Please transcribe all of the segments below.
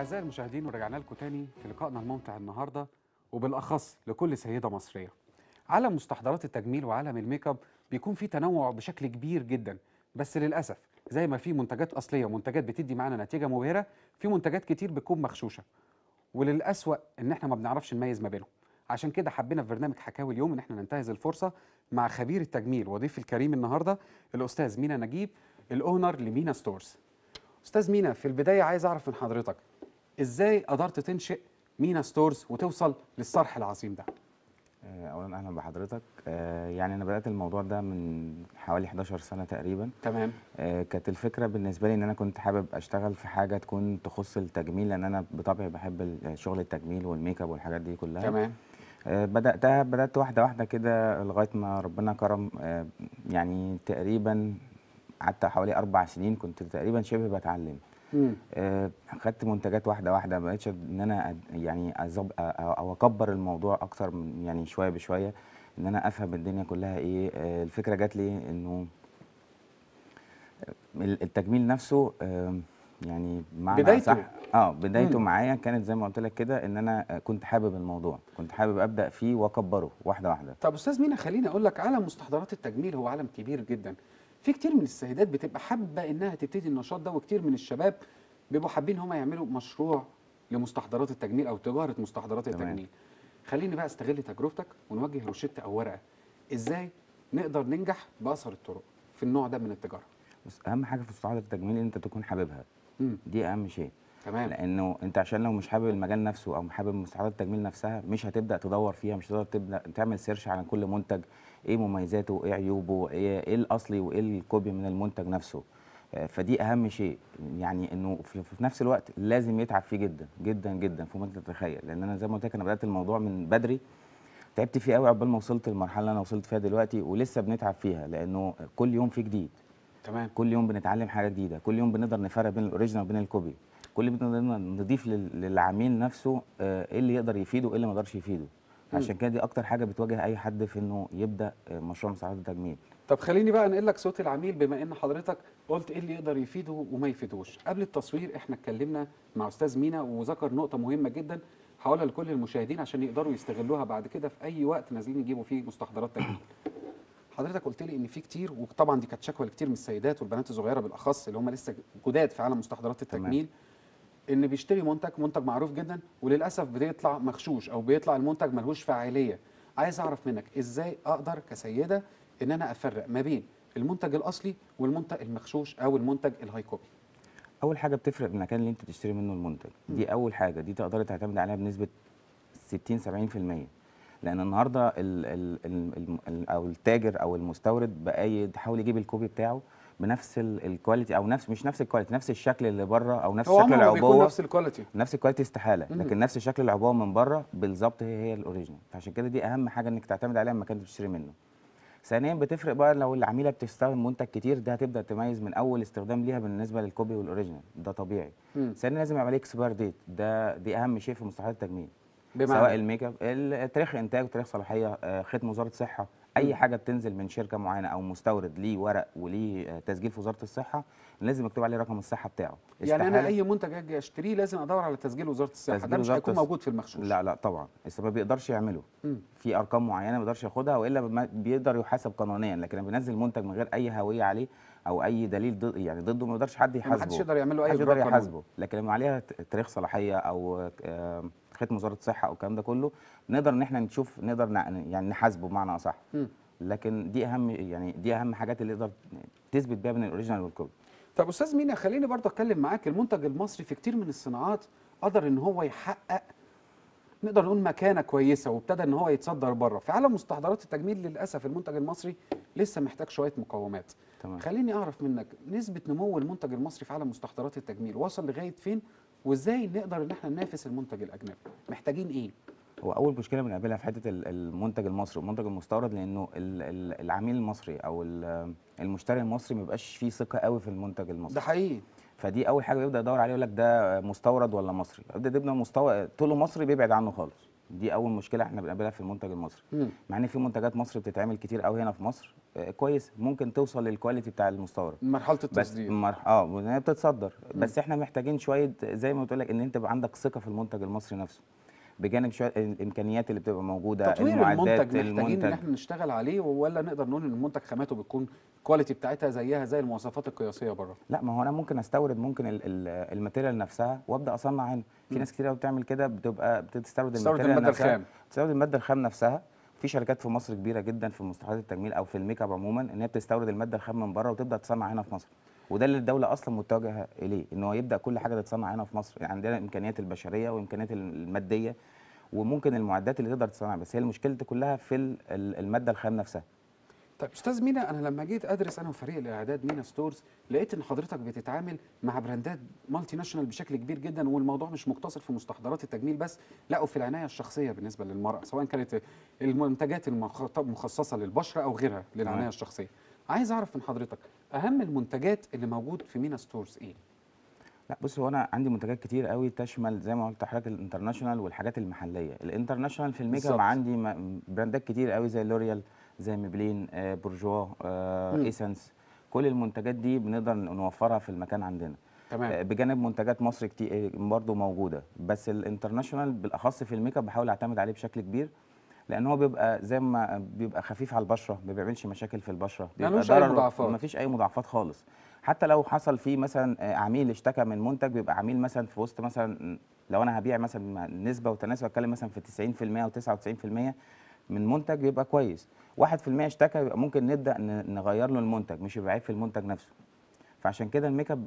أعزائي المشاهدين ورجعنا لكم تاني في لقائنا الممتع النهاردة وبالأخص لكل سيدة مصرية عالم مستحضرات التجميل وعالم الميك اب بيكون فيه تنوع بشكل كبير جدا بس للأسف زي ما في منتجات أصلية ومنتجات بتدي معانا نتيجة مبهرة في منتجات كتير بتكون مغشوشة وللأسوأ إن إحنا ما بنعرفش نميز ما بينهم عشان كده حبينا في برنامج حكاوي اليوم إن إحنا ننتهز الفرصة مع خبير التجميل وضيف الكريم النهاردة الأستاذ مينا نجيب الأونر لمينا ستورز أستاذ مينا في البداية عايز أعرف من حضرتك ازاي قدرت تنشئ مينا ستورز وتوصل للصرح العظيم ده آه، اولا اهلا بحضرتك آه، يعني انا بدات الموضوع ده من حوالي 11 سنه تقريبا تمام آه، كانت الفكره بالنسبه لي ان انا كنت حابب اشتغل في حاجه تكون تخص التجميل لان انا بطبعي بحب شغل التجميل والميك اب والحاجات دي كلها تمام بداتها بدات واحده واحده كده لغايه ما ربنا كرم يعني تقريبا قعدت حوالي اربع سنين كنت تقريبا شبه بتعلم آه خدت منتجات واحده واحده ما بقتش ان انا يعني او اكبر الموضوع اكتر يعني شويه بشويه ان انا افهم الدنيا كلها ايه آه الفكره جات لي انه التجميل نفسه آه يعني مع بدايته صح اه بدايته مم. معايا كانت زي ما قلت لك كده ان انا كنت حابب الموضوع كنت حابب ابدا فيه واكبره واحده واحده طب استاذ مينا خليني اقول لك عالم مستحضرات التجميل هو عالم كبير جدا في كتير من السيدات بتبقى حابه انها تبتدي النشاط ده وكتير من الشباب بيبقوا حابين هم يعملوا مشروع لمستحضرات التجميل او تجاره مستحضرات تمام. التجميل خليني بقى استغل تجربتك ونوجه روشته او ورقه ازاي نقدر ننجح باثر الطرق في النوع ده من التجاره بس اهم حاجه في مستحضرات التجميل ان انت تكون حاببها دي اهم شيء تمام لانه انت عشان لو مش حابب المجال نفسه او حابب مستحضرات التجميل نفسها مش هتبدا تدور فيها مش هتقدر تبدا تعمل سيرش على كل منتج ايه مميزاته ايه عيوبه ايه, إيه الاصلي وايه الكوبي من المنتج نفسه آه، فدي اهم شيء يعني انه في نفس الوقت لازم يتعب فيه جدا جدا جدا في ما تتخيل لان انا زي ما قلت لك انا بدات الموضوع من بدري تعبت فيه قوي عقبال ما وصلت للمرحله اللي انا وصلت فيها دلوقتي ولسه بنتعب فيها لانه كل يوم في جديد تمام كل يوم بنتعلم حاجه جديده كل يوم بنقدر نفرق بين الاوريجينال وبين الكوبي كل ما نضيف للعميل نفسه آه، ايه اللي يقدر يفيده وايه اللي ما يقدرش يفيده عشان كده دي اكتر حاجه بتواجه اي حد في انه يبدا آه، مشروع مساعدات التجميل طب خليني بقى انقل لك صوت العميل بما ان حضرتك قلت ايه اللي يقدر يفيده وما يفيدوش قبل التصوير احنا اتكلمنا مع استاذ مينا وذكر نقطه مهمه جدا هقولها لكل المشاهدين عشان يقدروا يستغلوها بعد كده في اي وقت نازلين يجيبوا فيه مستحضرات تجميل حضرتك قلت لي ان في كتير وطبعا دي كانت شكوى لكتير من السيدات والبنات الصغيره بالاخص اللي هم لسه جداد في عالم مستحضرات التجميل تمام. ان بيشتري منتج منتج معروف جدا وللاسف بيطلع مغشوش او بيطلع المنتج ملهوش فعاليه عايز اعرف منك ازاي اقدر كسيده ان انا افرق ما بين المنتج الاصلي والمنتج المغشوش او المنتج الهاي كوبي اول حاجه بتفرق المكان اللي انت بتشتري منه المنتج دي اول حاجه دي تقدري تعتمد عليها بنسبه 60 70% لان النهارده الـ الـ الـ الـ او التاجر او المستورد بقى يحاول يجيب الكوبي بتاعه بنفس الكواليتي او نفس مش نفس الكواليتي نفس الشكل اللي بره او نفس شكل العبوه نفس الكواليتي نفس الكواليتي استحاله لكن نفس شكل العبوه من بره بالظبط هي هي الاوريجينال فعشان كده دي اهم حاجه انك تعتمد عليها لما كنت بتشتري منه ثانيا بتفرق بقى لو العميله بتستخدم منتج كتير ده هتبدا تميز من اول استخدام ليها بالنسبه للكوبي والاوريجينال ده طبيعي ثانيا لازم يعمل لك اكسبير ديت ده دي اهم شيء في مستحضرات التجميل بمعنى سواء الميك اب تاريخ انتاج تاريخ صلاحيه آه، ختم وزاره صحه اي حاجه بتنزل من شركه معينه او مستورد ليه ورق وليه آه، تسجيل في وزاره الصحه لازم مكتوب عليه رقم الصحه بتاعه يعني انا اي منتج اجي اشتريه لازم ادور على تسجيل وزاره الصحه تسجيل ده مش هيكون موجود في المخشوش لا لا طبعا السبب ما بيقدرش يعمله في ارقام معينه ما بيقدرش ياخدها والا بيقدر يحاسب قانونيا لكن لما بينزل منتج من غير اي هويه عليه او اي دليل ضد يعني ضده ما يقدرش حد يحاسبه ما حدش يقدر يعمل له اي يقدر يحاسبه لكن لما عليها تاريخ صلاحيه او آه، خدمه وزاره الصحه او الكلام ده كله نقدر ان احنا نشوف نقدر يعني نحاسبه بمعنى اصح لكن دي اهم يعني دي اهم حاجات اللي تقدر تثبت بيها بين الاوريجينال والكوبي طب استاذ مينا خليني برضه اتكلم معاك المنتج المصري في كتير من الصناعات قدر ان هو يحقق نقدر نقول مكانه كويسه وابتدى ان هو يتصدر بره في عالم مستحضرات التجميل للاسف المنتج المصري لسه محتاج شويه مقومات تمام. خليني اعرف منك نسبه نمو المنتج المصري في عالم مستحضرات التجميل وصل لغايه فين وازاي نقدر ان احنا ننافس المنتج الاجنبي محتاجين ايه هو اول مشكله بنقابلها في حته المنتج المصري والمنتج المستورد لانه العميل المصري او المشتري المصري ما بيبقاش فيه ثقه قوي في المنتج المصري ده حقيقي فدي اول حاجه بيبدا يدور عليه يقول لك ده مستورد ولا مصري يبدا يبنى مستورد طوله مصري بيبعد عنه خالص دي اول مشكله احنا بنقابلها في المنتج المصري مع ان في منتجات مصر بتتعمل كتير قوي هنا في مصر آه، كويس ممكن توصل للكواليتي بتاع المستورد مرحله التصدير مرح... اه بتتصدر بس احنا محتاجين شويه زي ما بتقول لك ان انت يبقى عندك ثقه في المنتج المصري نفسه بجانب شويه الامكانيات اللي بتبقى موجوده تطوير المنتج محتاجين المنتج. ان احنا نشتغل عليه ولا نقدر نقول ان المنتج خاماته بتكون الكواليتي بتاعتها زيها زي المواصفات القياسيه بره لا ما هو انا ممكن استورد ممكن الماتيريال نفسها وابدا اصنع هنا في ناس كتير قوي بتعمل كده بتبقى بتستورد الماتيريال نفسها بتستورد الماده الخام نفسها في شركات في مصر كبيره جدا في مصطلحات التجميل او في الميك اب عموما ان هي بتستورد الماده الخام من بره وتبدا تصنع هنا في مصر وده اللي الدوله اصلا متجهه اليه ان هو يبدا كل حاجه تتصنع هنا في مصر يعني عندنا الامكانيات البشريه والامكانيات الماديه وممكن المعدات اللي تقدر تصنع بس هي المشكله كلها في الماده الخام نفسها طيب استاذ مينا انا لما جيت ادرس انا وفريق الاعداد مينا ستورز لقيت ان حضرتك بتتعامل مع براندات مالتي ناشونال بشكل كبير جدا والموضوع مش مقتصر في مستحضرات التجميل بس لا وفي العنايه الشخصيه بالنسبه للمراه سواء كانت المنتجات المخصصه للبشره او غيرها للعنايه الشخصيه عايز اعرف من حضرتك اهم المنتجات اللي موجود في مينا ستورز ايه لا بص هو انا عندي منتجات كتير قوي تشمل زي ما قلت لحضرتك الانترناشونال والحاجات المحليه الانترناشونال في الميك اب عندي براندات كتير قوي زي لوريال زي ميبلين آه برجوا آه ايسنس كل المنتجات دي بنقدر نوفرها في المكان عندنا تمام. آه، بجانب منتجات مصر كتير آه، برضه موجوده بس الانترناشونال بالاخص في الميك اب بحاول اعتمد عليه بشكل كبير لان هو بيبقى زي ما بيبقى خفيف على البشره ما بيعملش مشاكل في البشره بيبقى ضرر ما فيش اي مضاعفات خالص حتى لو حصل فيه مثلا آه، عميل اشتكى من منتج بيبقى عميل مثلا في وسط مثلا لو انا هبيع مثلا نسبه وتناسب اتكلم مثلا في 90% و99% من منتج بيبقى كويس 1% اشتكى يبقى ممكن نبدا نغير له المنتج مش يبقى عيب في المنتج نفسه فعشان كده الميك اب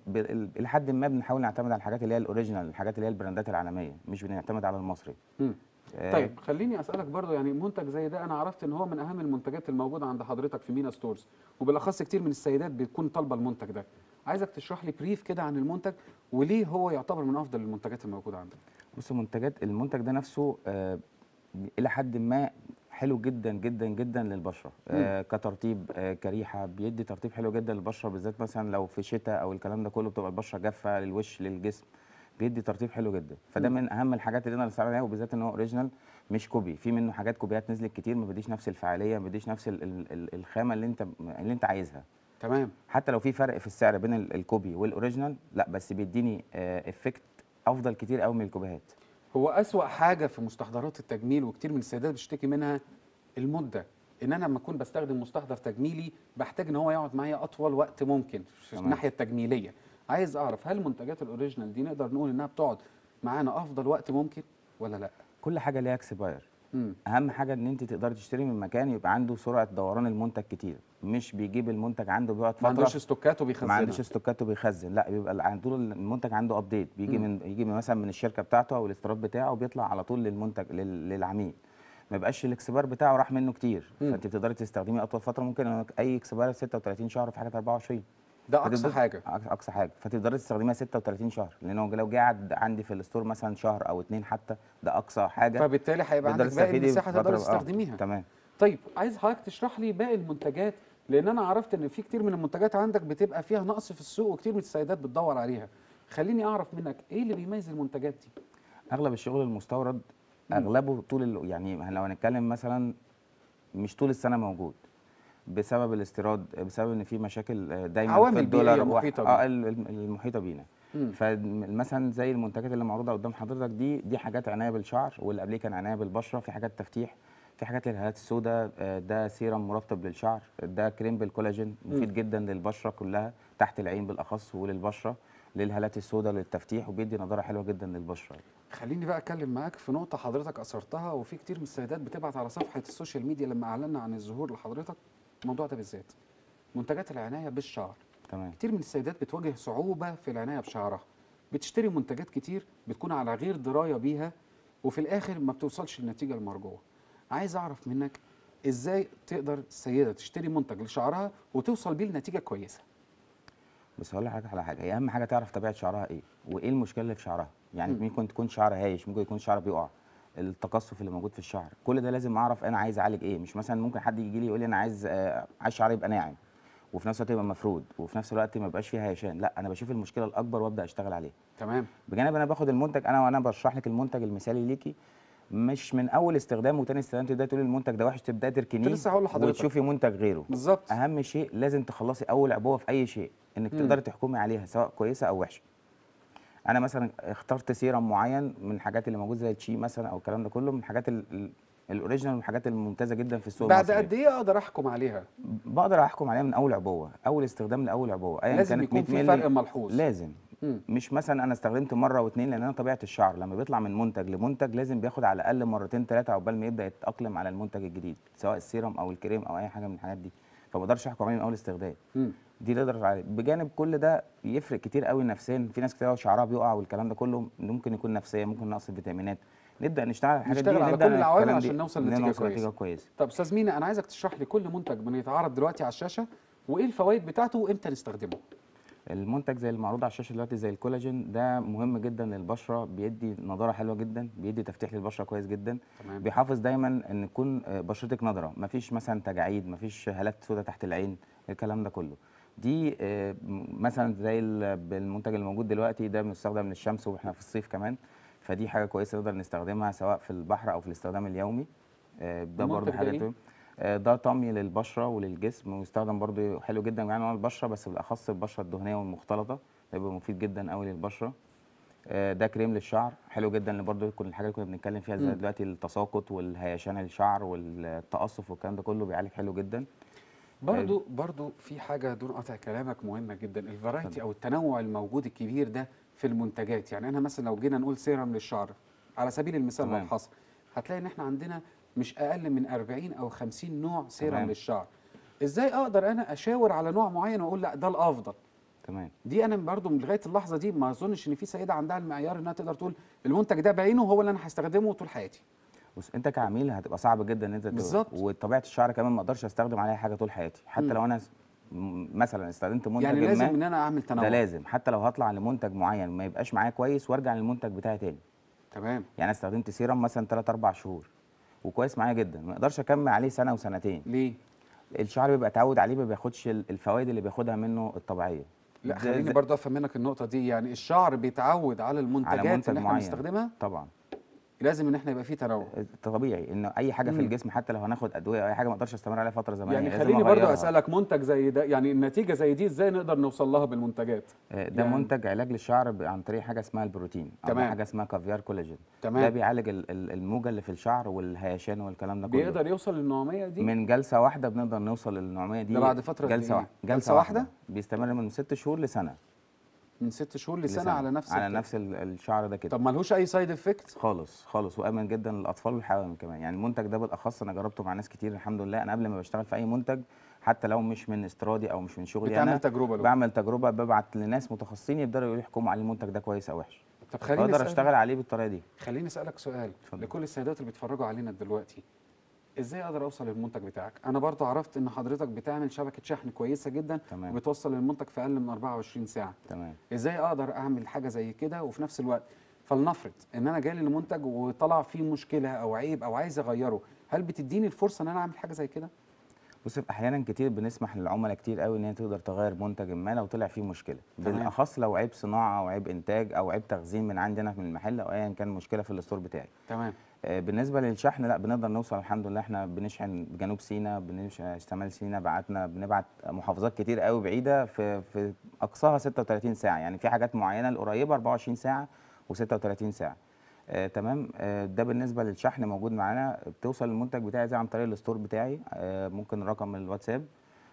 لحد ما بنحاول نعتمد على الحاجات اللي هي الاوريجينال الحاجات اللي هي البراندات العالميه مش بنعتمد على المصري آه. طيب خليني اسالك برضو يعني منتج زي ده انا عرفت ان هو من اهم المنتجات الموجوده عند حضرتك في مينا ستورز وبالاخص كتير من السيدات بتكون طالبه المنتج ده عايزك تشرح لي بريف كده عن المنتج وليه هو يعتبر من افضل المنتجات الموجوده عندك بص منتجات المنتج ده نفسه آه الى حد ما حلو جدا جدا جدا للبشره آه كترطيب آه كريحه بيدي ترطيب حلو جدا للبشره بالذات مثلا لو في شتاء او الكلام ده كله بتبقى البشره جافه للوش للجسم بيدي ترطيب حلو جدا فده من اهم الحاجات اللي انا اللي عليها وبالذات ان هو اوريجينال مش كوبي في منه حاجات كوبيات نزلت كتير ما بيديش نفس الفعاليه ما بيديش نفس الـ الـ الخامه اللي انت اللي انت عايزها تمام حتى لو في فرق في السعر بين الكوبي والاوريجينال لا بس بيديني افكت آه، افضل كتير قوي من الكوبيهات هو اسوا حاجه في مستحضرات التجميل وكتير من السيدات بتشتكي منها المده ان انا لما اكون بستخدم مستحضر تجميلي بحتاج ان هو يقعد معايا اطول وقت ممكن في الناحيه التجميليه عايز اعرف هل منتجات الاوريجينال دي نقدر نقول انها بتقعد معانا افضل وقت ممكن ولا لا كل حاجه ليها اكسباير اهم حاجه ان انت تقدري تشتري من مكان يبقى عنده سرعه دوران المنتج كتير مش بيجيب المنتج عنده بيقعد فتره ما عندوش ستوكات وبيخزن ما عندوش ستوكات وبيخزن لا بيبقى عنده طول المنتج عنده ابديت بيجي مم. من يجي مثلا من الشركه بتاعته او الاستيراد بتاعه وبيطلع على طول للمنتج للعميل ما يبقاش الاكسبار بتاعه راح منه كتير مم. فانت بتقدري تستخدميه اطول فتره ممكن اي اكسبار 36 شهر في حاجه 24 ده اقصى حاجه اقصى حاجه فتقدري تستخدميها 36 شهر لان هو لو جه قعد عندي في الستور مثلا شهر او اتنين حتى ده اقصى حاجه فبالتالي هيبقى عندك باقي المساحه تقدر آه، تستخدميها آه. تمام طيب عايز حضرتك تشرح لي باقي المنتجات لان انا عرفت ان في كتير من المنتجات عندك بتبقى فيها نقص في السوق وكتير من السيدات بتدور عليها خليني اعرف منك ايه اللي بيميز المنتجات دي اغلب الشغل المستورد اغلبه طول يعني لو هنتكلم مثلا مش طول السنه موجود بسبب الاستيراد بسبب ان في مشاكل آه، دايما في الدولار بينا. اه المحيطه بينا فمثلا زي المنتجات اللي معروضه قدام حضرتك دي دي حاجات عنايه بالشعر واللي قبليه كان عنايه بالبشره في حاجات تفتيح في حاجات للهالات السوداء آه، ده سيرم مرطب للشعر ده كريم بالكولاجين مفيد م. جدا للبشره كلها تحت العين بالاخص وللبشره للهالات السوداء للتفتيح وبيدي نضاره حلوه جدا للبشره خليني بقى اتكلم معاك في نقطه حضرتك اثرتها وفي كتير من السيدات بتبعت على صفحه السوشيال ميديا لما اعلنا عن الظهور لحضرتك الموضوع ده بالذات منتجات العنايه بالشعر تمام كتير من السيدات بتواجه صعوبه في العنايه بشعرها بتشتري منتجات كتير بتكون على غير درايه بيها وفي الاخر ما بتوصلش للنتيجه المرجوه عايز اعرف منك ازاي تقدر السيده تشتري منتج لشعرها وتوصل بيه لنتيجه كويسه بس هقول لحضرتك على حاجه هي اهم حاجه تعرف طبيعه شعرها ايه وايه المشكله اللي في شعرها يعني ممكن تكون شعرها هايش ممكن يكون شعر بيقع التقصف اللي موجود في الشعر كل ده لازم اعرف انا عايز اعالج ايه مش مثلا ممكن حد يجي لي يقول لي انا عايز آه، عايز شعري يبقى ناعم وفي نفس الوقت يبقى مفرود وفي نفس الوقت ما يبقاش فيها هيشان لا انا بشوف المشكله الاكبر وابدا اشتغل عليها تمام بجانب انا باخد المنتج انا وانا بشرح لك المنتج المثالي ليكي مش من اول استخدام وتاني استخدام تبداي تقولي المنتج ده وحش تبداي تركنيه لسه هقول لحضرتك وتشوفي منتج غيره بالظبط اهم شيء لازم تخلصي اول عبوه في اي شيء انك تقدري تحكمي عليها سواء كويسه او وحشه انا مثلا اخترت سيرم معين من الحاجات اللي موجوده زي تشي مثلا او الكلام ده كله من الحاجات الاوريجينال من الحاجات الممتازه جدا في السوق بعد قد ايه اقدر احكم عليها بقدر احكم عليها من اول عبوه اول استخدام لاول عبوه ايا لازم يكون في فرق ملحوظ لازم مم. مش مثلا انا استخدمت مره واثنين لان انا طبيعه الشعر لما بيطلع من منتج لمنتج لازم بياخد على الاقل مرتين ثلاثه عقبال ما يبدا يتاقلم على المنتج الجديد سواء السيرم او الكريم او اي حاجه من الحاجات دي فما اقدرش احكم عليه من اول استخدام مم. دي تقدر بجانب كل ده يفرق كتير قوي نفسيا في ناس كتير شعرها بيقع والكلام ده كله ممكن يكون نفسيا ممكن نقص فيتامينات نبدا نشتغل على الحاجات دي على كل العوامل عشان نوصل لنتيجه كويسه طب استاذ مينا انا عايزك تشرح لي كل منتج بيتعرض دلوقتي على الشاشه وايه الفوائد بتاعته وامتى نستخدمه المنتج زي المعروض على الشاشه دلوقتي زي الكولاجين ده مهم جدا للبشره بيدي نضاره حلوه جدا بيدي تفتيح للبشره كويس جدا تمام. بيحافظ دايما ان تكون آه، بشرتك نضره مفيش مثلا تجاعيد مفيش هالات سوداء تحت العين الكلام ده كله دي آه، مثلا زي المنتج اللي موجود دلوقتي ده بنستخدم للشمس واحنا في الصيف كمان فدي حاجه كويسه نقدر نستخدمها سواء في البحر او في الاستخدام اليومي آه، ده برضه حاجه إيه؟ آه، ده طمي للبشره وللجسم ويستخدم برضه حلو جدا يعني نوع البشره بس بالاخص البشره الدهنيه والمختلطه ده بيبقى مفيد جدا قوي للبشره ده كريم للشعر حلو جدا برضه كل الحاجه اللي كنا بنتكلم فيها زي دلوقتي التساقط والهيشان الشعر والتقصف والكلام ده كله بيعالج حلو جدا برضو برضو في حاجه دون قطع كلامك مهمه جدا الفرايتي او التنوع الموجود الكبير ده في المنتجات يعني انا مثلا لو جينا نقول سيرم للشعر على سبيل المثال لو حصل هتلاقي ان احنا عندنا مش اقل من 40 او 50 نوع سيرم للشعر ازاي اقدر انا اشاور على نوع معين واقول لا ده الافضل تمام دي انا برضو من لغايه اللحظه دي ما اظنش ان في سيده عندها المعيار انها تقدر تقول المنتج ده بعينه هو اللي انا هستخدمه طول حياتي بص انت كعميل هتبقى صعب جدا ان انت بالظبط وطبيعه الشعر كمان ما اقدرش استخدم عليها حاجه طول حياتي حتى م. لو انا مثلا استخدمت منتج يعني لازم ما ان انا اعمل تنوع ده لازم حتى لو هطلع لمنتج معين ما يبقاش معايا كويس وارجع للمنتج بتاعي تاني تمام يعني انا استخدمت سيرم مثلا 3 4 شهور وكويس معايا جدا ما اقدرش اكمل عليه سنه وسنتين ليه الشعر بيبقى اتعود عليه ما بياخدش الفوائد اللي بياخدها منه الطبيعيه لا خليني برضه افهم منك النقطه دي يعني الشعر بيتعود على المنتجات على منتج اللي احنا بنستخدمها طبعا لازم ان احنا يبقى في تنوع آه، طبيعي ان اي حاجه في الجسم حتى لو هناخد ادويه او اي حاجه ما اقدرش استمر عليها فتره زمنيه يعني خليني برضو اسالك منتج زي ده يعني النتيجه زي دي ازاي نقدر نوصل لها بالمنتجات آه، ده يعني منتج علاج للشعر عن طريق حاجه اسمها البروتين تمام. او حاجه اسمها كافيار كولاجين تمام. ده بيعالج الموجه اللي في الشعر والهيشان والكلام ده كله بيقدر يوصل للنوعيه دي من جلسه واحده بنقدر نوصل للنوعيه دي ده بعد فتره جلسه إيه؟ واحده جلسه, جلسة واحده, واحدة بيستمر من ست شهور لسنه من ست شهور لسنه, لسنة على نفس على نفس الشعر ده كده طب ملهوش اي سايد افكت خالص خالص وامن جدا للاطفال والحوامل كمان يعني المنتج ده بالاخص انا جربته مع ناس كتير الحمد لله انا قبل ما بشتغل في اي منتج حتى لو مش من استرادي او مش من شغلي بتعمل انا تجربه لو. بعمل تجربه ببعت لناس متخصصين يقدروا يقولوا يحكموا على المنتج ده كويس او وحش طب خليني اقدر اشتغل عليه بالطريقه دي خليني اسالك سؤال فضل. لكل السيدات اللي بيتفرجوا علينا دلوقتي ازاي اقدر اوصل للمنتج بتاعك انا برضه عرفت ان حضرتك بتعمل شبكه شحن كويسه جدا تمام. وبتوصل للمنتج في اقل من 24 ساعه تمام ازاي اقدر اعمل حاجه زي كده وفي نفس الوقت فلنفرض ان انا جالي المنتج وطلع فيه مشكله او عيب او عايز اغيره هل بتديني الفرصه ان انا اعمل حاجه زي كده بص احيانا كتير بنسمح للعملاء كتير قوي ان هي تقدر تغير منتج ما لو طلع فيه مشكله بالاخص لو عيب صناعه او عيب انتاج او عيب تخزين من عندنا من المحل او ايا كان مشكله في الاستور بتاعي تمام آه، بالنسبه للشحن لا بنقدر نوصل الحمد لله احنا بنشحن جنوب سيناء بنشحن شمال سيناء بعتنا بنبعت محافظات كتير قوي بعيده في في اقصاها 36 ساعه يعني في حاجات معينه القريبه 24 ساعه و36 ساعه آه تمام آه ده بالنسبه للشحن موجود معانا بتوصل المنتج بتاعي زي عن طريق الستور بتاعي آه ممكن رقم الواتساب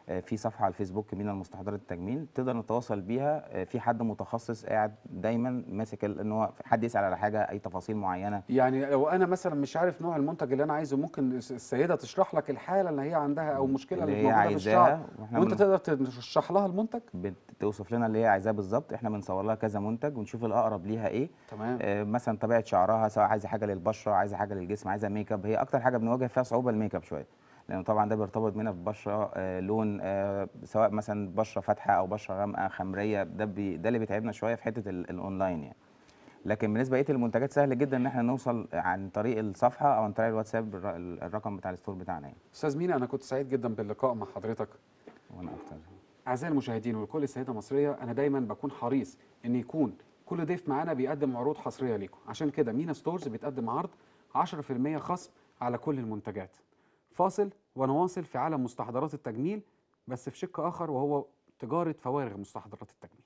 آه، في صفحه على الفيسبوك من المستحضرات التجميل تقدر نتواصل بيها آه، في حد متخصص قاعد دايما ماسك ان هو حد يسال على حاجه اي تفاصيل معينه يعني لو انا مثلا مش عارف نوع المنتج اللي انا عايزه ممكن السيده تشرح لك الحاله اللي هي عندها او المشكله اللي, اللي موجوده في الشعر وانت تقدر تشرح لها المنتج بتوصف لنا اللي هي عايزاه بالظبط احنا بنصور لها كذا منتج ونشوف الاقرب ليها ايه تمام آه مثلا طبيعه شعرها سواء عايزه حاجه للبشره عايزه حاجه للجسم عايزه ميك اب هي اكتر حاجه بنواجه فيها صعوبه الميك اب شويه لأنه طبعا ده بيرتبط بينا ببشرة آه، لون آه، سواء مثلا بشرة فاتحة أو بشرة غامقة خمرية ده بي ده اللي بيتعبنا شوية في حتة الأونلاين يعني لكن بالنسبه لقيت المنتجات سهل جدا ان احنا نوصل عن طريق الصفحه او عن طريق الواتساب الرقم بتاع الستور بتاعنا يعني. استاذ مينا انا كنت سعيد جدا باللقاء مع حضرتك. وانا اكتر. اعزائي المشاهدين ولكل السيده مصريه انا دايما بكون حريص ان يكون كل ضيف معانا بيقدم عروض حصريه ليكم عشان كده مينا ستورز بتقدم عرض 10% خصم على كل المنتجات. فاصل وانا واصل في عالم مستحضرات التجميل بس في شق اخر وهو تجاره فوارغ مستحضرات التجميل